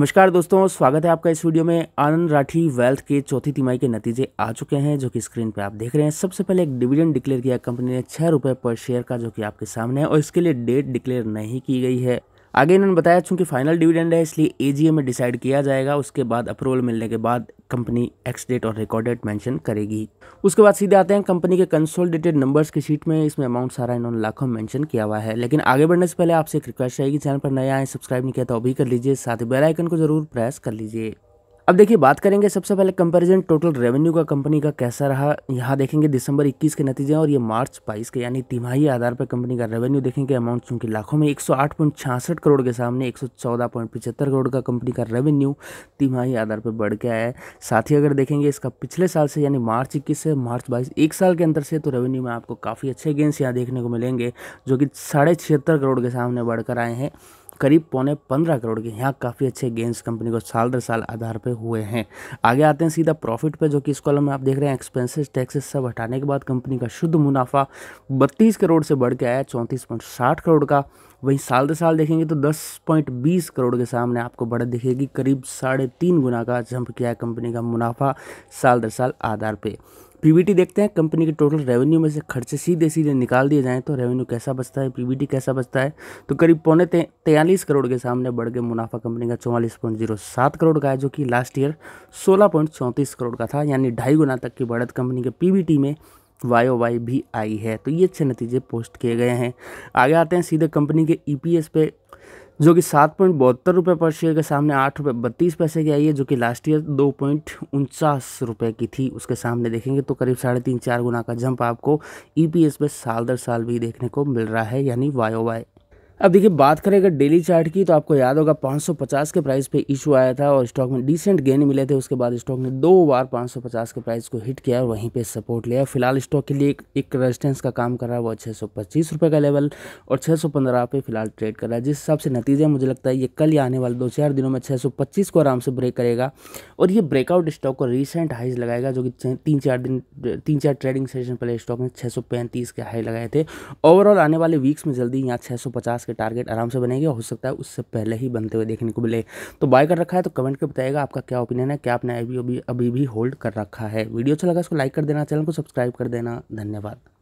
नमस्कार दोस्तों स्वागत है आपका इस वीडियो में आनंद राठी वेल्थ के चौथी तिमाही के नतीजे आ चुके हैं जो कि स्क्रीन पे आप देख रहे हैं सबसे पहले एक डिविडेंड डिक्लेयर किया कंपनी ने छः रुपये पर शेयर का जो कि आपके सामने है और इसके लिए डेट डिक्लेयर नहीं की गई है आगे इन्होंने बताया चूंकि फाइनल डिविडेंड है इसलिए एजीएम में डिसाइड किया जाएगा उसके बाद अप्रूवल मिलने के बाद कंपनी एक्स डेट और रिकॉर्ड डेट मैंशन करेगी उसके बाद सीधे आते हैं कंपनी के कंसोलिडेटेड नंबर्स की शीट में इसमें अमाउंट सारा इन्होंने लाखों में मेंशन किया हुआ है लेकिन आगे बढ़ने से पहले आपसे एक रिक्वेस्ट रहेगी चैनल पर नया आए सब्सक्राइब नहीं किया तो अभी कर लीजिए साथ ही बेलाइकन को जरूर प्रेस कर लीजिए अब देखिए बात करेंगे सबसे पहले कंपैरिजन टोटल रेवेन्यू का कंपनी का कैसा रहा यहाँ देखेंगे दिसंबर 21 के नतीजे और ये मार्च 22 के यानी तिमाही आधार पर कंपनी का रेवेन्यू देखेंगे अमाउंट चूंकि लाखों में एक करोड़ के सामने एक करोड़ का कंपनी का रेवेन्यू तिमाही आधार पर बढ़ के आया है साथ ही अगर देखेंगे इसका पिछले साल से यानी मार्च इक्कीस से मार्च बाईस एक साल के अंदर से तो रेवेन्यू में आपको काफ़ी अच्छे गेंस यहाँ देखने को मिलेंगे जो कि साढ़े करोड़ के सामने बढ़कर आए हैं करीब पौने पंद्रह करोड़ के यहाँ काफ़ी अच्छे गेंस कंपनी को साल दर साल आधार पर हुए हैं आगे आते हैं सीधा प्रॉफिट पर जो कि इस कॉलम में आप देख रहे हैं एक्सपेंसेस टैक्सेस सब हटाने के बाद कंपनी का शुद्ध मुनाफा बत्तीस करोड़ से बढ़ के आया चौंतीस करोड़ का वहीं साल दर साल देखेंगे तो दस पॉइंट बीस करोड़ के सामने आपको बढ़त दिखेगी करीब साढ़े तीन गुना का जंप किया है कंपनी का मुनाफा साल दर साल आधार पर पीबीटी देखते हैं कंपनी के टोटल रेवेन्यू में से खर्चे सीधे सीधे निकाल दिए जाएँ तो रेवेन्यू कैसा बचता है पीबीटी कैसा बचता है तो करीब पौने तैंतालीस करोड़ के सामने बढ़ गए मुनाफा कंपनी का चौवालीस पॉइंट जीरो सात करोड़ का है जो कि लास्ट ईयर सोलह पॉइंट चौंतीस करोड़ का था यानी ढाई गुना तक की बढ़त कंपनी के पी में वाई वाई भी आई है तो ये अच्छे नतीजे पोस्ट किए गए हैं आगे आते हैं सीधे कंपनी के ई पी एस पे जो कि सात पॉइंट बहत्तर रुपये पर शेयर के सामने आठ रुपये बत्तीस पैसे की आई है जो कि लास्ट ईयर दो पॉइंट उनचास रुपये की थी उसके सामने देखेंगे तो करीब साढ़े तीन चार गुना का जंप आपको ई पी एस पे साल दर साल भी देखने को मिल रहा है यानी वाई वाई अब देखिए बात करें अगर डेली चार्ट की तो आपको याद होगा 550 के प्राइस पे इशू आया था और स्टॉक में डिसेंट गेन मिले थे उसके बाद स्टॉक ने दो बार 550 के प्राइस को हिट किया और वहीं पे सपोर्ट लिया फिलहाल स्टॉक के लिए एक, एक रेजिस्टेंस का काम कर रहा है वो छः सौ का लेवल और छः सौ पे फिलहाल ट्रेड कर रहा है जिस हिसाब से नतीजे मुझे लगता है ये कल या आने वाले दो चार दिनों में छः को आराम से ब्रेक करेगा और ये ब्रेकआउट स्टॉक को रिसेंट हाइज लगाएगा जो कि तीन चार दिन तीन चार ट्रेडिंग सेशन पहले स्टॉक ने छः के हाई लगाए थे ओवरऑल आने वाले वीक्स में जल्दी यहाँ छः के टारगेट आराम से बनेंगे और हो सकता है उससे पहले ही बनते हुए देखने को मिले तो बाय कर रखा है तो कमेंट कर बताएगा आपका क्या ओपिनियन है क्या आपने अभी अभी अभी भी होल्ड कर रखा है वीडियो अच्छा लगा इसको लाइक कर देना चैनल को सब्सक्राइब कर देना धन्यवाद